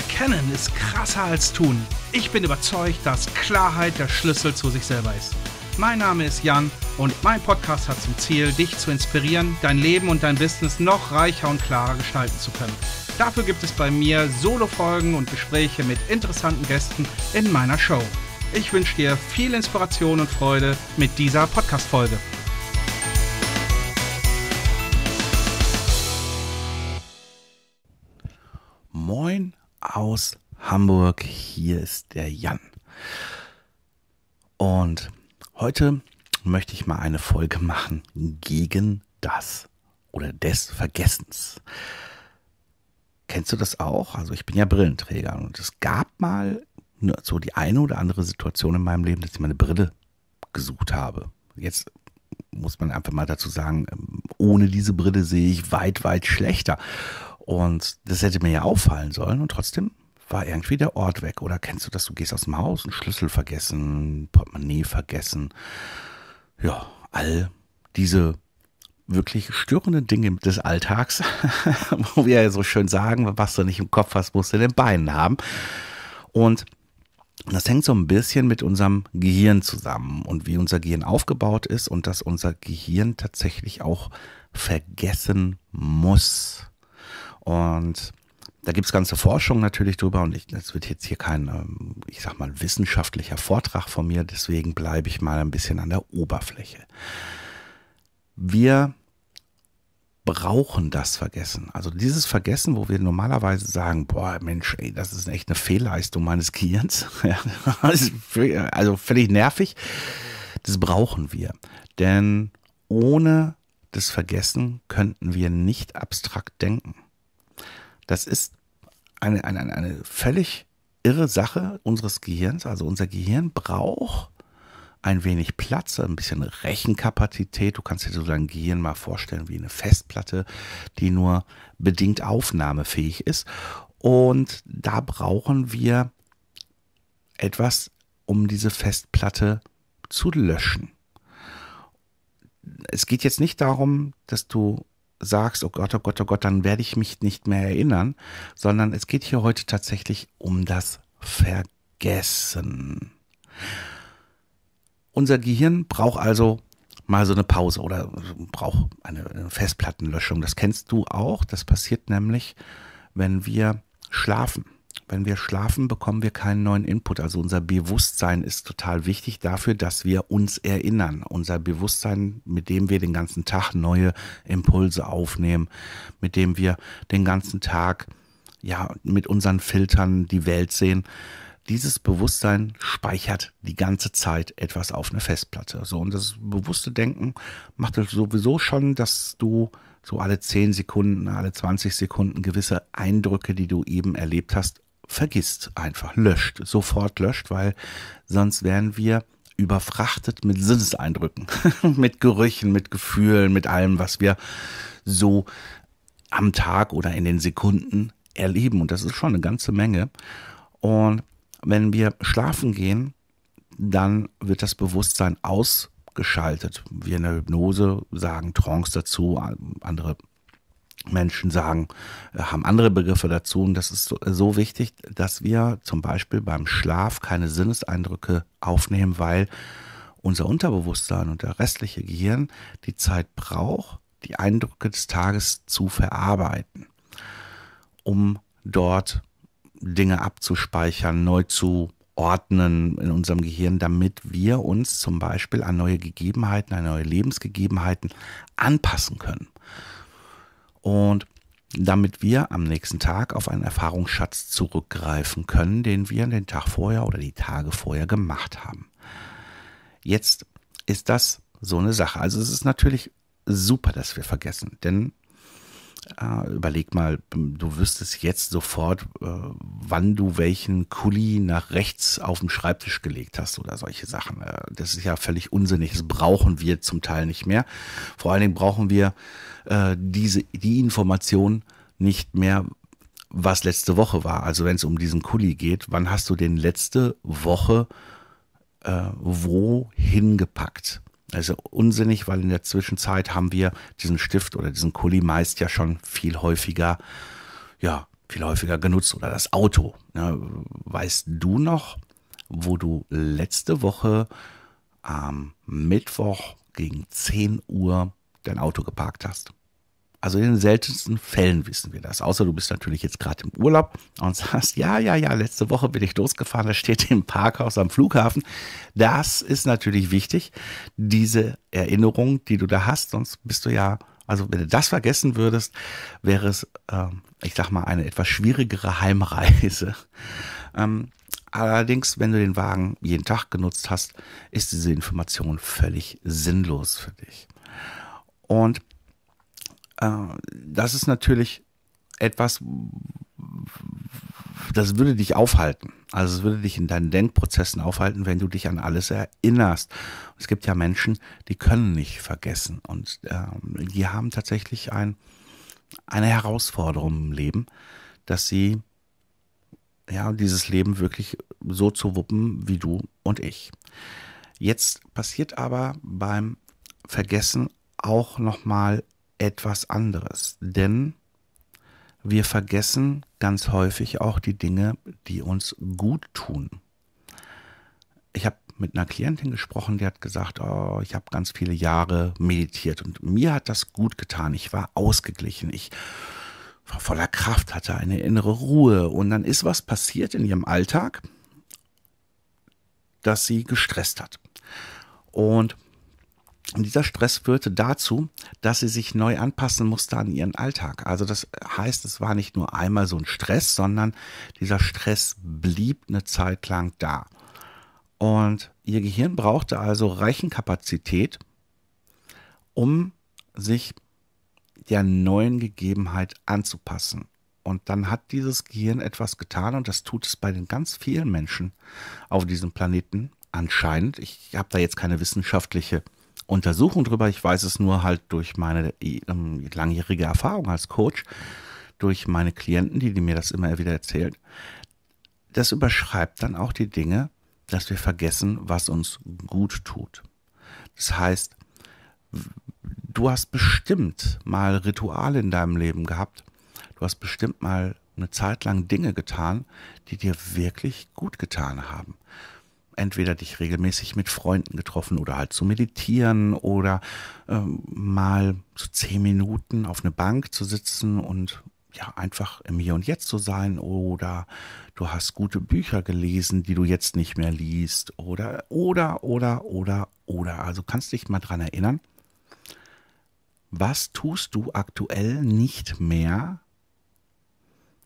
Erkennen ist krasser als tun. Ich bin überzeugt, dass Klarheit der Schlüssel zu sich selber ist. Mein Name ist Jan und mein Podcast hat zum Ziel, dich zu inspirieren, dein Leben und dein Business noch reicher und klarer gestalten zu können. Dafür gibt es bei mir Solo-Folgen und Gespräche mit interessanten Gästen in meiner Show. Ich wünsche dir viel Inspiration und Freude mit dieser Podcast-Folge. aus Hamburg. Hier ist der Jan. Und heute möchte ich mal eine Folge machen gegen das oder des Vergessens. Kennst du das auch? Also ich bin ja Brillenträger und es gab mal ne, so die eine oder andere Situation in meinem Leben, dass ich meine Brille gesucht habe. Jetzt muss man einfach mal dazu sagen, ähm, ohne diese Brille sehe ich weit, weit schlechter. Und das hätte mir ja auffallen sollen und trotzdem war irgendwie der Ort weg. Oder kennst du das, du gehst aus dem Haus, einen Schlüssel vergessen, Portemonnaie vergessen. Ja, all diese wirklich störenden Dinge des Alltags, wo wir ja so schön sagen, was du nicht im Kopf hast, musst du in den Beinen haben. Und das hängt so ein bisschen mit unserem Gehirn zusammen und wie unser Gehirn aufgebaut ist und dass unser Gehirn tatsächlich auch vergessen muss. Und da gibt es ganze Forschung natürlich drüber und ich, das wird jetzt hier kein, ähm, ich sag mal, wissenschaftlicher Vortrag von mir, deswegen bleibe ich mal ein bisschen an der Oberfläche. Wir brauchen das Vergessen. Also dieses Vergessen, wo wir normalerweise sagen, boah, Mensch, ey, das ist echt eine Fehlleistung meines Gehirns. also völlig nervig. Das brauchen wir. Denn ohne das Vergessen könnten wir nicht abstrakt denken. Das ist eine, eine, eine völlig irre Sache unseres Gehirns. Also unser Gehirn braucht ein wenig Platz, ein bisschen Rechenkapazität. Du kannst dir so dein Gehirn mal vorstellen wie eine Festplatte, die nur bedingt aufnahmefähig ist. Und da brauchen wir etwas, um diese Festplatte zu löschen. Es geht jetzt nicht darum, dass du sagst, oh Gott, oh Gott, oh Gott, dann werde ich mich nicht mehr erinnern, sondern es geht hier heute tatsächlich um das Vergessen. Unser Gehirn braucht also mal so eine Pause oder braucht eine Festplattenlöschung. Das kennst du auch. Das passiert nämlich, wenn wir schlafen. Wenn wir schlafen, bekommen wir keinen neuen Input. Also unser Bewusstsein ist total wichtig dafür, dass wir uns erinnern. Unser Bewusstsein, mit dem wir den ganzen Tag neue Impulse aufnehmen, mit dem wir den ganzen Tag ja mit unseren Filtern die Welt sehen dieses Bewusstsein speichert die ganze Zeit etwas auf eine Festplatte. So, und das bewusste Denken macht das sowieso schon, dass du so alle 10 Sekunden, alle 20 Sekunden gewisse Eindrücke, die du eben erlebt hast, vergisst einfach, löscht, sofort löscht, weil sonst wären wir überfrachtet mit Sinneseindrücken, mit Gerüchen, mit Gefühlen, mit allem, was wir so am Tag oder in den Sekunden erleben. Und das ist schon eine ganze Menge. Und wenn wir schlafen gehen, dann wird das Bewusstsein ausgeschaltet. Wir in der Hypnose sagen Trance dazu, andere Menschen sagen, äh, haben andere Begriffe dazu. Und das ist äh, so, wichtig, dass wir zum Beispiel beim Schlaf keine Sinneseindrücke aufnehmen, weil unser Unterbewusstsein und der restliche Gehirn die Zeit braucht, die Eindrücke des Tages zu verarbeiten, um dort Dinge abzuspeichern, neu zu ordnen in unserem Gehirn, damit wir uns zum Beispiel an neue Gegebenheiten, an neue Lebensgegebenheiten anpassen können. Und damit wir am nächsten Tag auf einen Erfahrungsschatz zurückgreifen können, den wir den Tag vorher oder die Tage vorher gemacht haben. Jetzt ist das so eine Sache. Also es ist natürlich super, dass wir vergessen, denn Ah, überleg mal, du wüsstest jetzt sofort, äh, wann du welchen Kuli nach rechts auf dem Schreibtisch gelegt hast oder solche Sachen. Äh, das ist ja völlig unsinnig. Das brauchen wir zum Teil nicht mehr. Vor allen Dingen brauchen wir äh, diese, die Information nicht mehr, was letzte Woche war. Also wenn es um diesen Kuli geht, wann hast du den letzte Woche äh, wohin gepackt? Also unsinnig, weil in der Zwischenzeit haben wir diesen Stift oder diesen Kuli meist ja schon viel häufiger, ja, viel häufiger genutzt oder das Auto. Ne? Weißt du noch, wo du letzte Woche am Mittwoch gegen 10 Uhr dein Auto geparkt hast? Also in den seltensten Fällen wissen wir das. Außer du bist natürlich jetzt gerade im Urlaub und sagst, ja, ja, ja, letzte Woche bin ich losgefahren, da steht im Parkhaus am Flughafen. Das ist natürlich wichtig, diese Erinnerung, die du da hast, sonst bist du ja, also wenn du das vergessen würdest, wäre es, äh, ich sag mal, eine etwas schwierigere Heimreise. Ähm, allerdings, wenn du den Wagen jeden Tag genutzt hast, ist diese Information völlig sinnlos für dich. Und äh, das ist natürlich etwas, das würde dich aufhalten. Also es würde dich in deinen Denkprozessen aufhalten, wenn du dich an alles erinnerst. Es gibt ja Menschen, die können nicht vergessen und ähm, die haben tatsächlich ein, eine Herausforderung im Leben, dass sie ja dieses Leben wirklich so zu wuppen wie du und ich. Jetzt passiert aber beim Vergessen auch nochmal etwas anderes. Denn wir vergessen ganz häufig auch die Dinge, die uns gut tun. Ich habe mit einer Klientin gesprochen, die hat gesagt, oh, ich habe ganz viele Jahre meditiert und mir hat das gut getan. Ich war ausgeglichen, ich war voller Kraft, hatte eine innere Ruhe und dann ist was passiert in ihrem Alltag, das sie gestresst hat. Und und dieser Stress führte dazu, dass sie sich neu anpassen musste an ihren Alltag. Also das heißt, es war nicht nur einmal so ein Stress, sondern dieser Stress blieb eine Zeit lang da. Und ihr Gehirn brauchte also Reichenkapazität, um sich der neuen Gegebenheit anzupassen. Und dann hat dieses Gehirn etwas getan und das tut es bei den ganz vielen Menschen auf diesem Planeten anscheinend. Ich habe da jetzt keine wissenschaftliche äh, Untersuchung drüber. Ich weiß es nur halt durch meine ähm, langjährige Erfahrung als Coach, durch meine Klienten, die, die mir das immer wieder erzählen. Das überschreibt dann auch die Dinge, dass wir vergessen, was uns gut tut. Das heißt, du hast bestimmt mal Rituale in deinem Leben gehabt. Du hast bestimmt mal eine Zeit lang Dinge getan, die dir wirklich gut getan haben entweder dich regelmäßig mit Freunden getroffen oder halt zu meditieren oder ähm, mal so zehn Minuten auf eine Bank zu sitzen und ja, einfach im Hier und Jetzt zu sein oder du hast gute Bücher gelesen, die du jetzt nicht mehr liest oder, oder, oder, oder, oder. Also kannst dich mal dran erinnern, was tust du aktuell nicht mehr,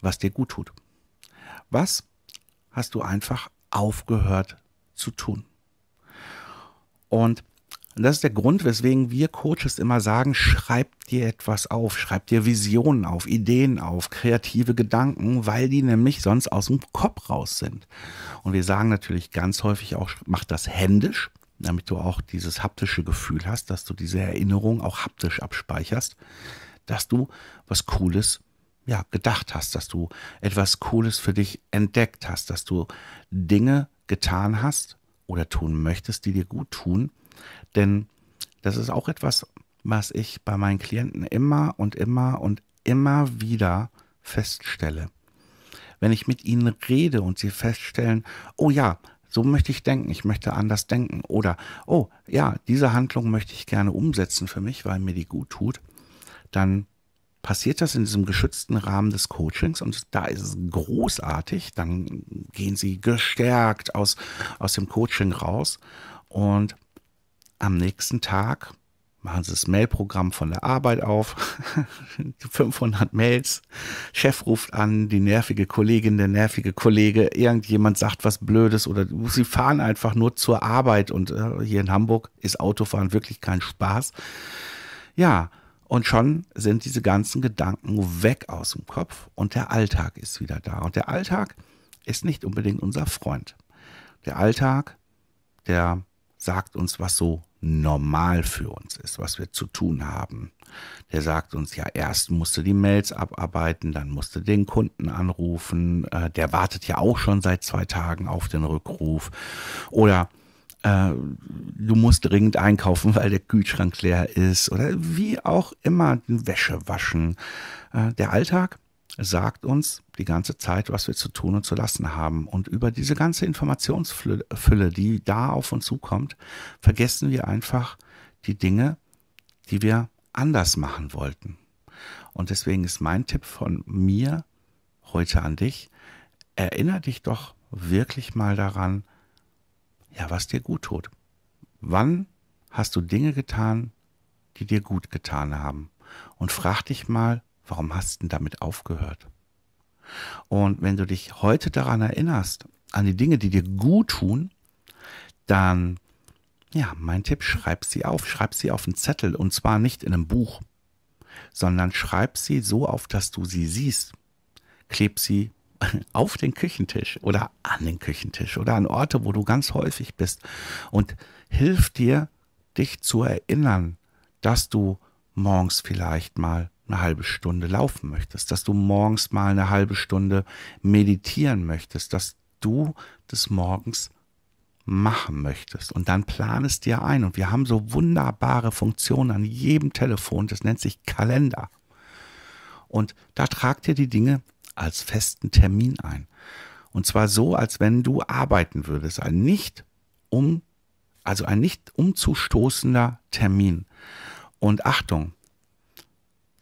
was dir gut tut? Was hast du einfach aufgehört zu tun. Und das ist der Grund, weswegen wir Coaches immer sagen, schreib dir etwas auf, schreib dir Visionen auf, Ideen auf, kreative Gedanken, weil die nämlich sonst aus dem Kopf raus sind. Und wir sagen natürlich ganz häufig auch, mach das händisch, damit du auch dieses haptische Gefühl hast, dass du diese Erinnerung auch haptisch abspeicherst, dass du was Cooles ja, gedacht hast, dass du etwas Cooles für dich entdeckt hast, dass du Dinge getan hast oder tun möchtest, die dir gut tun. Denn das ist auch etwas, was ich bei meinen Klienten immer und immer und immer wieder feststelle. Wenn ich mit ihnen rede und sie feststellen, oh ja, so möchte ich denken, ich möchte anders denken oder oh ja, diese Handlung möchte ich gerne umsetzen für mich, weil mir die gut tut, dann passiert das in diesem geschützten Rahmen des Coachings und da ist es großartig. Dann gehen sie gestärkt aus, aus dem Coaching raus und am nächsten Tag machen Sie das Mailprogramm von der Arbeit auf, 500 Mails, Chef ruft an, die nervige Kollegin, der nervige Kollege, irgendjemand sagt was Blödes oder Sie fahren einfach nur zur Arbeit und äh, hier in Hamburg ist Autofahren wirklich kein Spaß. Ja, und schon sind diese ganzen Gedanken weg aus dem Kopf und der Alltag ist wieder da. Und der Alltag ist nicht unbedingt unser Freund. Der Alltag, der sagt uns, was so normal für uns ist, was wir zu tun haben. Der sagt uns ja, erst musst du die Mails abarbeiten, dann musst du den Kunden anrufen. Äh, der wartet ja auch schon seit zwei Tagen auf den Rückruf. Oder äh, du musst dringend einkaufen, weil der Kühlschrank leer ist oder wie auch immer Wäsche waschen. Äh, der Alltag sagt uns die ganze Zeit, was wir zu tun und zu lassen haben. Und über diese ganze Informationsfülle, die da auf uns zukommt, vergessen wir einfach die Dinge, die wir anders machen wollten. Und deswegen ist mein Tipp von mir heute an dich, erinnere dich doch wirklich mal daran, ja, was dir gut tut. Wann hast du Dinge getan, die dir gut getan haben? Und frag dich mal, warum hast du damit aufgehört? Und wenn du dich heute daran erinnerst, an die Dinge, die dir gut tun, dann, ja, mein Tipp, schreib sie auf. Schreib sie auf einen Zettel und zwar nicht in einem Buch, sondern schreib sie so auf, dass du sie siehst. Kleb sie auf den Küchentisch oder an den Küchentisch oder an Orte, wo du ganz häufig bist und hilf dir, dich zu erinnern, dass du morgens vielleicht mal eine halbe Stunde laufen möchtest, dass du morgens mal eine halbe Stunde meditieren möchtest, dass du des Morgens machen möchtest. Und dann plan es dir ein. Und wir haben so wunderbare Funktionen an jedem Telefon. Das nennt sich Kalender. Und da tragt ihr die Dinge als festen Termin ein. Und zwar so, als wenn du arbeiten würdest. Ein nicht um, also ein nicht umzustoßender Termin. Und Achtung,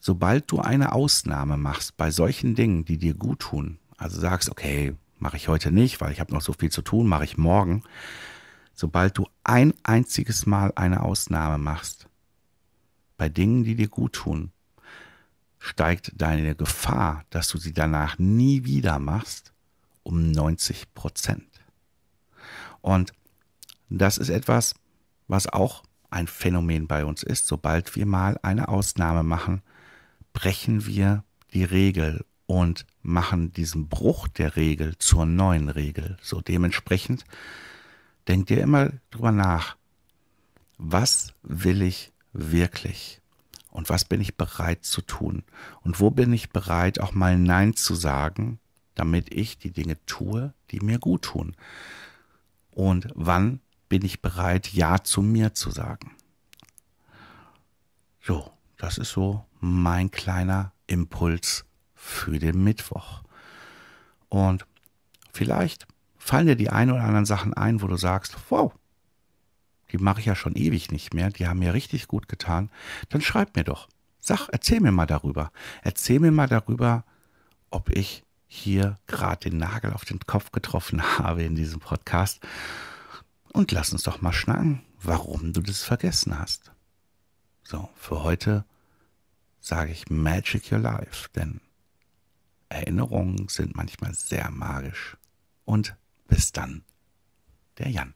sobald du eine Ausnahme machst bei solchen Dingen, die dir gut tun, also sagst, okay, mache ich heute nicht, weil ich habe noch so viel zu tun, mache ich morgen. Sobald du ein einziges Mal eine Ausnahme machst bei Dingen, die dir gut tun, steigt deine Gefahr, dass du sie danach nie wieder machst, um 90 Prozent. Und das ist etwas, was auch ein Phänomen bei uns ist. Sobald wir mal eine Ausnahme machen, brechen wir die Regel und machen diesen Bruch der Regel zur neuen Regel. So dementsprechend denk dir immer drüber nach, was will ich wirklich? und was bin ich bereit zu tun und wo bin ich bereit auch mal Nein zu sagen, damit ich die Dinge tue, die mir gut tun und wann bin ich bereit, Ja zu mir zu sagen. So, das ist so mein kleiner Impuls für den Mittwoch. Und vielleicht fallen dir die ein oder anderen Sachen ein, wo du sagst, wow, die mache ich ja schon ewig nicht mehr, die haben mir richtig gut getan, dann schreib mir doch. Sag, erzähl mir mal darüber. Erzähl mir mal darüber, ob ich hier gerade den Nagel auf den Kopf getroffen habe in diesem Podcast. Und lass uns doch mal schnacken, warum du das vergessen hast. So, für heute sage ich Magic Your Life, denn Erinnerungen sind manchmal sehr magisch. Und bis dann, der Jan.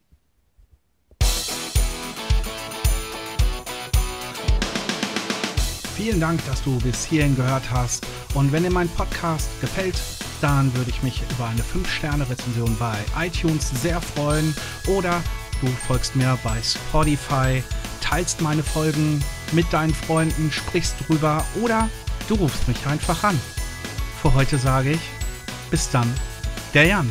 Vielen Dank, dass du bis hierhin gehört hast. Und wenn dir mein Podcast gefällt, dann würde ich mich über eine 5-Sterne-Rezension bei iTunes sehr freuen. Oder du folgst mir bei Spotify, teilst meine Folgen mit deinen Freunden, sprichst drüber oder du rufst mich einfach an. Für heute sage ich, bis dann, der Jan.